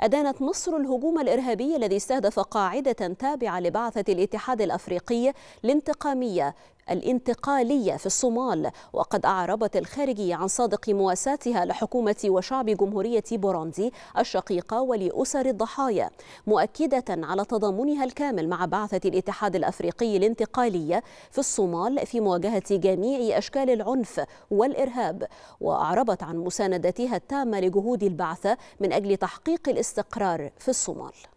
أدانت مصر الهجوم الإرهابي الذي استهدف قاعدة تابعة لبعثة الاتحاد الأفريقي الانتقامية الانتقالية في الصومال وقد أعربت الخارجية عن صادق مواساتها لحكومة وشعب جمهورية بوروندي الشقيقة ولأسر الضحايا مؤكدة على تضامنها الكامل مع بعثة الاتحاد الأفريقي الانتقالية في الصومال في مواجهة جميع أشكال العنف والإرهاب وأعربت عن مساندتها التامة لجهود البعثة من أجل تحقيق الاستقرار في الصومال